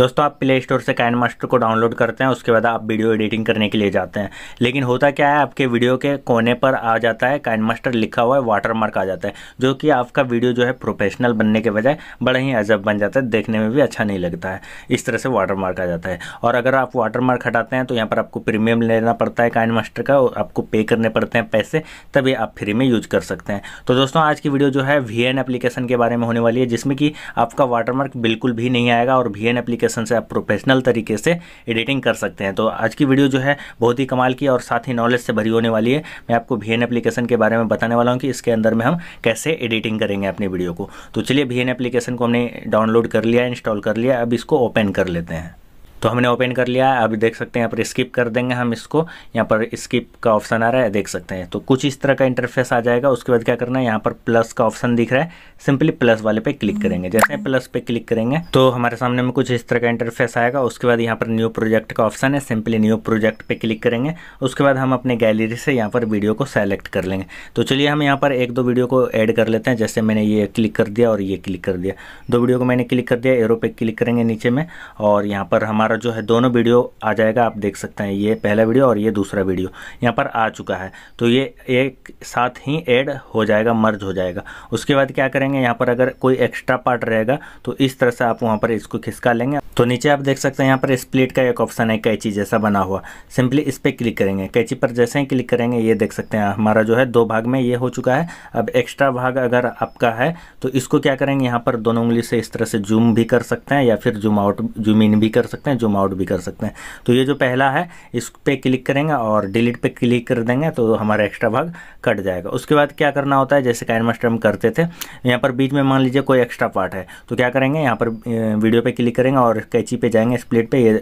दोस्तों आप play store से कैंड मास्टर को डाउनलोड करते हैं उसके बाद आप वीडियो एडिटिंग करने के लिए जाते हैं लेकिन होता क्या है आपके वीडियो के कोने पर आ जाता है कैंड मास्टर लिखा हुआ है वाटर मार्क आ जाता है जो कि आपका वीडियो जो है प्रोफेशनल बनने के बजाय बड़ा ही अजब बन जाता है देखने में भी अच्छा नहीं लगता है इस तरह से वाटर मार्क आ जाता है और अगर आप वाटर मार्क हटाते हैं तो यहाँ पर आपको प्रीमियम लेना पड़ता है काइन मास्टर का आपको पे करने पड़ते हैं पैसे तभी आप फ्री में यूज कर सकते हैं तो दोस्तों आज की वीडियो जो है वी एप्लीकेशन के बारे में होने वाली है जिसमें कि आपका वाटरमार्क बिल्कुल भी नहीं आएगा और वी एप्लीकेशन एप्लीकेशन से आप प्रोफेशनल तरीके से एडिटिंग कर सकते हैं तो आज की वीडियो जो है बहुत ही कमाल की और साथ ही नॉलेज से भरी होने वाली है मैं आपको भी एप्लीकेशन के बारे में बताने वाला हूँ कि इसके अंदर में हम कैसे एडिटिंग करेंगे अपनी वीडियो को तो चलिए भी एप्लीकेशन को हमने डाउनलोड कर लिया इंस्टॉल कर लिया अब इसको ओपन कर लेते हैं तो हमने ओपन कर लिया है अभी देख सकते हैं यहाँ पर स्किप कर देंगे हम इसको यहाँ पर स्किप का ऑप्शन आ रहा है देख सकते हैं तो कुछ इस तरह का इंटरफेस आ जाएगा उसके बाद क्या करना है यहाँ पर प्लस का ऑप्शन दिख रहा है सिंपली प्लस वाले पे क्लिक करेंगे हम्म। जैसे प्लस पे क्लिक करेंगे तो हमारे सामने में कुछ इस तरह का इंटरफेस आएगा उसके बाद यहाँ पर न्यू प्रोजेक्ट का ऑप्शन है सिंपली न्यू प्रोजेक्ट पर क्लिक करेंगे उसके बाद हम अपने गैलरी से यहाँ पर वीडियो को सेलेक्ट कर लेंगे तो चलिए हम यहाँ पर एक दो वीडियो को एड कर लेते हैं जैसे मैंने ये क्लिक कर दिया और ये क्लिक कर दिया दो वीडियो को मैंने क्लिक कर दिया एरो पे क्लिक करेंगे नीचे में और यहाँ पर हमारा हमारा जो है दोनों वीडियो आ जाएगा आप देख सकते हैं ये पहला वीडियो और ये दूसरा वीडियो यहाँ पर आ चुका है तो ये एक साथ ही ऐड हो जाएगा मर्ज हो जाएगा उसके बाद क्या करेंगे यहाँ पर अगर कोई एक्स्ट्रा पार्ट रहेगा तो इस तरह से आप वहाँ पर इसको खिसका लेंगे तो नीचे आप देख सकते हैं यहाँ पर स्प्लिट का एक ऑप्शन है कैची जैसा बना हुआ सिंपली इस पर क्लिक करेंगे कैची पर जैसे ही क्लिक करेंगे ये देख सकते हैं हमारा जो है दो भाग में ये हो चुका है अब एक्स्ट्रा भाग अगर आपका है तो इसको क्या करेंगे यहाँ पर दोनों उंगली से इस तरह से जूम भी कर सकते हैं या फिर जूम आउट जूम इन भी कर सकते हैं जूम आउट भी कर सकते हैं तो ये जो पहला है इस पर क्लिक करेंगे और डिलीट पे क्लिक कर देंगे तो हमारा एक्स्ट्रा भाग कट जाएगा उसके बाद क्या करना होता है जैसे कैन मास्टर हम करते थे यहाँ पर बीच में मान लीजिए कोई एक्स्ट्रा पार्ट है तो क्या करेंगे यहाँ पर वीडियो पर क्लिक करेंगे और कैची पर जाएंगे स्प्लिट पर ये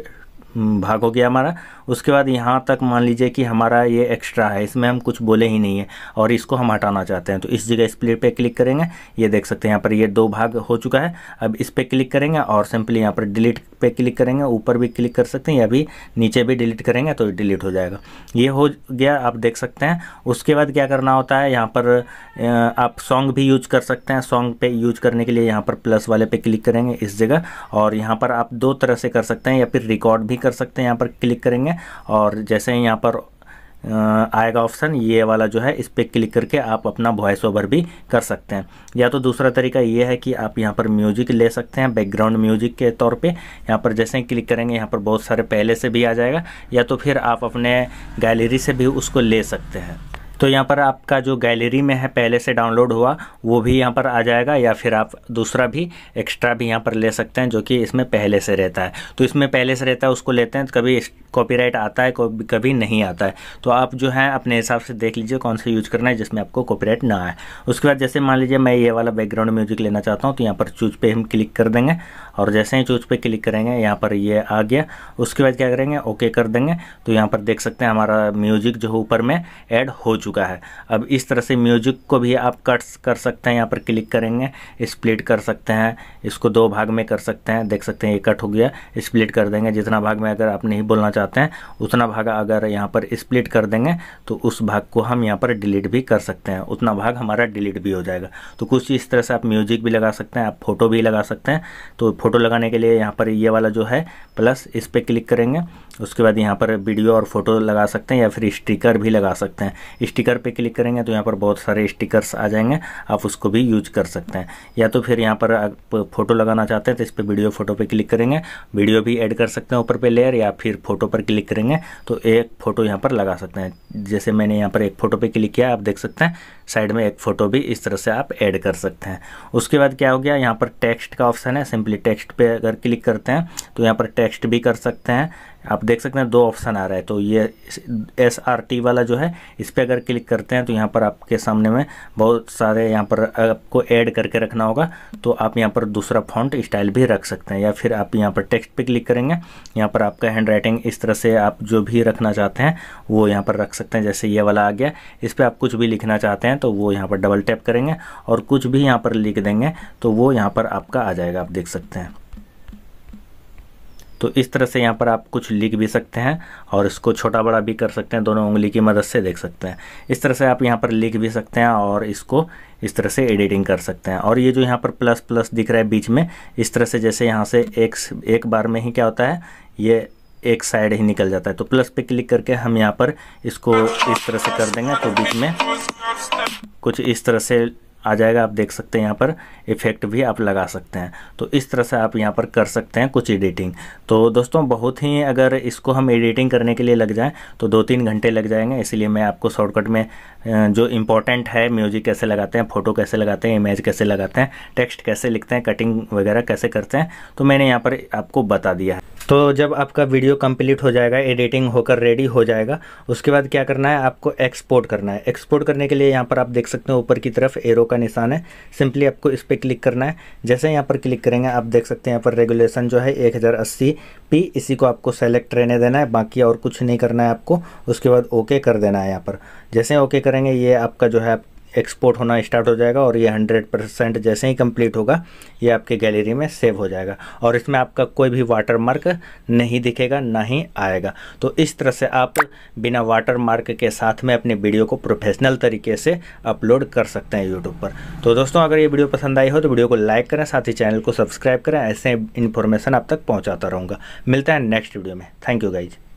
हम्म, भाग हो गया हमारा उसके बाद यहाँ तक मान लीजिए कि हमारा ये एक्स्ट्रा है इसमें हम कुछ बोले ही नहीं है और इसको हम हटाना चाहते हैं तो इस जगह स्प्लिट पे क्लिक करेंगे ये देख सकते हैं यहाँ पर ये दो भाग हो चुका है अब इस पर क्लिक करेंगे और सिंपली यहाँ पर डिलीट पे क्लिक करेंगे ऊपर भी क्लिक कर सकते हैं या भी नीचे भी डिलीट करेंगे तो डिलीट हो जाएगा ये हो गया आप देख सकते हैं उसके बाद क्या करना होता है यहाँ पर आप सॉन्ग भी यूज कर सकते हैं सॉन्ग पे यूज करने के लिए यहाँ पर प्लस वाले पे क्लिक करेंगे इस जगह और यहाँ पर आप दो तरह से कर सकते हैं या फिर रिकॉर्ड भी कर कर सकते हैं यहाँ पर क्लिक करेंगे और जैसे ही यहाँ पर आएगा ऑप्शन ये वाला जो है इस पर क्लिक करके आप अपना वॉइस ओवर भी कर सकते हैं या तो दूसरा तरीका ये है कि आप यहाँ पर म्यूजिक ले सकते हैं बैकग्राउंड म्यूजिक के तौर पे यहाँ पर जैसे ही क्लिक करेंगे यहाँ पर बहुत सारे पहले से भी आ जाएगा या तो फिर आप अपने गैलरी से भी उसको ले सकते हैं तो यहाँ पर आपका जो गैलरी में है पहले से डाउनलोड हुआ वो भी यहाँ पर आ जाएगा या फिर आप दूसरा भी एक्स्ट्रा भी यहाँ पर ले सकते हैं जो कि इसमें पहले से रहता है तो इसमें पहले से रहता है उसको लेते हैं तो कभी कॉपीराइट आता है कभी नहीं आता है तो आप जो है अपने हिसाब से देख लीजिए कौन सा यूज़ करना है जिसमें आपको कॉपीराइट ना आए उसके बाद जैसे मान लीजिए मैं ये वाला बैकग्राउंड म्यूजिक लेना चाहता हूँ तो यहाँ पर चूज पे हम क्लिक कर देंगे और जैसे ही चूज पे क्लिक करेंगे यहाँ पर ये आ गया उसके बाद क्या करेंगे ओके कर देंगे तो यहाँ पर देख सकते हैं हमारा म्यूजिक जो ऊपर में एड हो चुका चुका है अब इस तरह से म्यूजिक को भी आप कट्स कर सकते हैं यहाँ पर क्लिक करेंगे स्प्लिट कर सकते हैं इसको दो भाग में कर सकते हैं देख सकते हैं ये कट हो गया स्प्लिट कर देंगे जितना भाग में अगर आप नहीं बोलना चाहते हैं उतना भाग अगर यहाँ पर स्प्लिट कर देंगे तो उस भाग को हम यहाँ पर डिलीट भी कर सकते हैं उतना भाग हमारा डिलीट भी हो जाएगा तो कुछ इस तरह से आप म्यूजिक भी लगा सकते हैं आप फोटो भी लगा सकते हैं तो फोटो लगाने के लिए यहाँ पर ये वाला जो है प्लस इस पर क्लिक करेंगे उसके बाद यहाँ पर वीडियो और फोटो लगा सकते हैं या फिर स्टिकर भी लगा सकते हैं स्टिकर पे क्लिक करेंगे तो यहाँ पर बहुत सारे स्टिकर्स आ जाएंगे आप उसको भी यूज कर सकते हैं या तो फिर यहाँ पर आप फोटो लगाना चाहते हैं तो इस पर वीडियो फोटो पे क्लिक करेंगे वीडियो भी ऐड कर सकते हैं ऊपर पे लेयर या फिर फोटो पर क्लिक करेंगे तो एक फ़ोटो यहाँ पर लगा सकते हैं जैसे मैंने यहाँ पर एक फ़ोटो पर क्लिक किया आप देख सकते हैं साइड में एक फ़ोटो भी इस तरह से आप ऐड कर सकते हैं उसके बाद क्या हो गया यहाँ पर टेक्स्ट का ऑप्शन है सिंपली टेक्स्ट पे अगर क्लिक करते हैं तो यहाँ पर टेक्स्ट भी कर सकते हैं आप देख सकते हैं दो ऑप्शन आ रहा है तो ये एस आर टी वाला जो है इस पर अगर क्लिक करते हैं तो यहाँ पर आपके सामने में बहुत सारे यहाँ पर आपको ऐड करके रखना होगा तो आप यहाँ पर दूसरा फॉन्ट स्टाइल भी रख सकते हैं या फिर आप यहाँ पर टेक्स्ट पे क्लिक करेंगे यहाँ पर आपका हैंड राइटिंग इस तरह से आप जो भी रखना चाहते हैं वो यहाँ पर रख सकते हैं जैसे ये वाला आ गया इस पर आप कुछ भी लिखना चाहते हैं तो वो यहाँ पर डबल टैप करेंगे और कुछ भी यहाँ पर लिख देंगे तो वो यहाँ पर आपका आ जाएगा आप देख सकते हैं तो इस तरह से यहाँ पर आप कुछ लिख भी सकते हैं और इसको छोटा बड़ा भी कर सकते हैं दोनों उंगली की मदद से देख सकते हैं इस तरह से आप यहाँ पर लिख भी सकते हैं और इसको इस तरह से एडिटिंग कर सकते हैं और ये जो यहाँ पर प्लस प्लस दिख रहा है बीच में इस तरह से जैसे यहाँ से एक एक बार में ही क्या होता है ये एक साइड ही निकल जाता है तो प्लस पे क्लिक करके हम यहाँ पर इसको इस तरह से कर देंगे तो बीच में कुछ इस तरह से आ जाएगा आप देख सकते हैं यहाँ पर इफ़ेक्ट भी आप लगा सकते हैं तो इस तरह से आप यहाँ पर कर सकते हैं कुछ एडिटिंग तो दोस्तों बहुत ही अगर इसको हम एडिटिंग करने के लिए लग जाएं तो दो तीन घंटे लग जाएंगे इसलिए मैं आपको शॉर्टकट में जो इम्पोर्टेंट है म्यूजिक कैसे लगाते हैं फ़ोटो कैसे लगाते हैं इमेज कैसे लगाते हैं टेक्स्ट कैसे लिखते हैं कटिंग वगैरह कैसे करते हैं तो मैंने यहाँ पर आपको बता दिया है तो जब आपका वीडियो कंप्लीट हो जाएगा एडिटिंग होकर रेडी हो जाएगा उसके बाद क्या करना है आपको एक्सपोर्ट करना है एक्सपोर्ट करने के लिए यहाँ पर आप देख सकते हैं ऊपर की तरफ एरो का निशान है सिंपली आपको इस पर क्लिक करना है जैसे यहाँ पर क्लिक करेंगे आप देख सकते हैं यहाँ पर रेगुलेशन जो है एक पी इसी को आपको सेलेक्ट रहने देना है बाकी और कुछ नहीं करना है आपको उसके बाद ओके कर देना है यहाँ पर जैसे ओके करेंगे ये आपका जो है एक्सपोर्ट होना स्टार्ट हो जाएगा और ये हंड्रेड परसेंट जैसे ही कंप्लीट होगा ये आपके गैलरी में सेव हो जाएगा और इसमें आपका कोई भी वाटर मार्क नहीं दिखेगा ना ही आएगा तो इस तरह से आप बिना वाटर मार्क के साथ में अपने वीडियो को प्रोफेशनल तरीके से अपलोड कर सकते हैं यूट्यूब पर तो दोस्तों अगर ये वीडियो पसंद आई हो तो वीडियो को लाइक करें साथ ही चैनल को सब्सक्राइब करें ऐसे इन्फॉर्मेशन आप तक पहुँचाता रहूँगा मिलता है नेक्स्ट वीडियो में थैंक यू गाइज़